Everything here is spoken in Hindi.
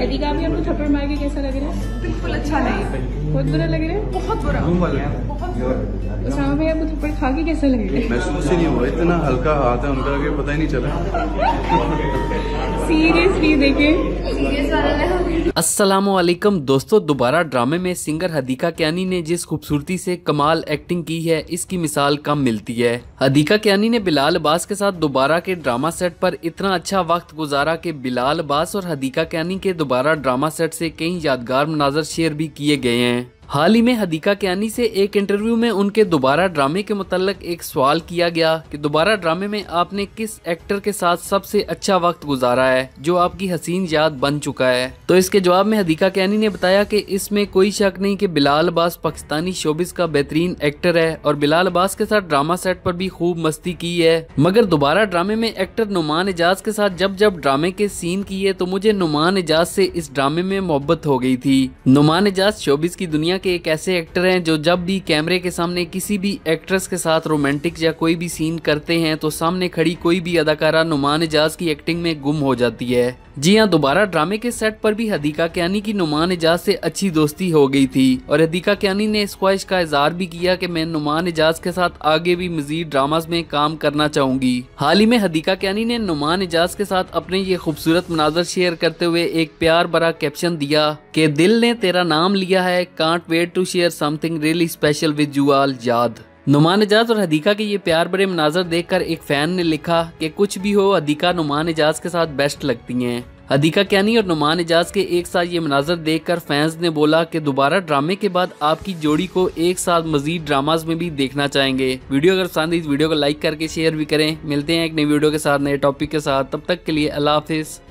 रितिका भी आपको थप्पड़ मार के कैसा लग रहा है बिल्कुल अच्छा नहीं बहुत बुरा लग रहा है बहुत बुरा शाम भाई आपको थप्पड़ खा के कैसा लग रहा है महसूस ही नहीं हुआ इतना हल्का हाथ है उनका पता ही नहीं चला सीरियसली देखे असलम दोस्तों दोबारा ड्रामे में सिंगर हदीका क्यानी ने जिस खूबसूरती से कमाल एक्टिंग की है इसकी मिसाल कम मिलती है हदीका क्यानी ने बिलाल अब्बास के साथ दोबारा के ड्रामा सेट पर इतना अच्छा वक्त गुजारा कि बिलाल अब्बास और हदीका क्यानी के दोबारा ड्रामा सेट से कई यादगार मनाजर शेयर भी किए गए हैं हाल ही में हदीका क्यानी से एक इंटरव्यू में उनके दोबारा ड्रामे के मुतालिक एक सवाल किया गया कि दोबारा ड्रामे में आपने किस एक्टर के साथ सबसे अच्छा वक्त गुजारा है जो आपकी हसीन याद बन चुका है तो इसके जवाब में हदीका क्यानी ने बताया कि इसमें कोई शक नहीं कि बिलाल अब्बास पाकिस्तानी शोबिस का बेहतरीन एक्टर है और बिलाल अब्बास के साथ ड्रामा सेट पर भी खूब मस्ती की है मगर दोबारा ड्रामे में एक्टर नुमान एजाज के साथ जब जब ड्रामे के सीन किए तो मुझे नुमान एजाज से इस ड्रामे में मोहब्बत हो गई थी नुमान एजाज शोबिस की दुनिया दुनिया के एक ऐसे एक्टर हैं जो जब भी कैमरे के सामने किसी भी एक्ट्रेस के साथ रोमांटिक या कोई भी सीन करते हैं तो सामने खड़ी कोई भी अदाकारा नुमान एजाज की एक्टिंग में गुम हो जाती है जी हाँ दोबारा ड्रामे के सेट पर भी हदीका क्यानी की नुमान एजाज से अच्छी दोस्ती हो गई थी और हदीका क्यानी ने इस ख्वाहिश का इजहार भी किया कि मैं नुमान एजाज के साथ आगे भी मजीद ड्रामास में काम करना चाहूंगी हाल ही में हदीका क्यानी ने नुमान एजाज के साथ अपने ये खूबसूरत मनाजर शेयर करते हुए एक प्यार भरा कैप्शन दिया के दिल ने तेरा नाम लिया है can't wait to share something really special with जुआल जाद नुमान एजाज और हदीका के ये प्यार बड़े मनाजर देखकर एक फैन ने लिखा कि कुछ भी हो हदीका नुमान एजाज के साथ बेस्ट लगती हैं हदीका कैनी और नुमान एजाज के एक साथ ये मनाजर देखकर फैंस ने बोला कि दोबारा ड्रामे के बाद आपकी जोड़ी को एक साथ मजीद ड्रामाज में भी देखना चाहेंगे वीडियो अगर पसंद तो इस वीडियो को लाइक करके शेयर भी करें मिलते हैं एक नई वीडियो के साथ नए टॉपिक के साथ तब तक के लिए अल्लाह हाफिज़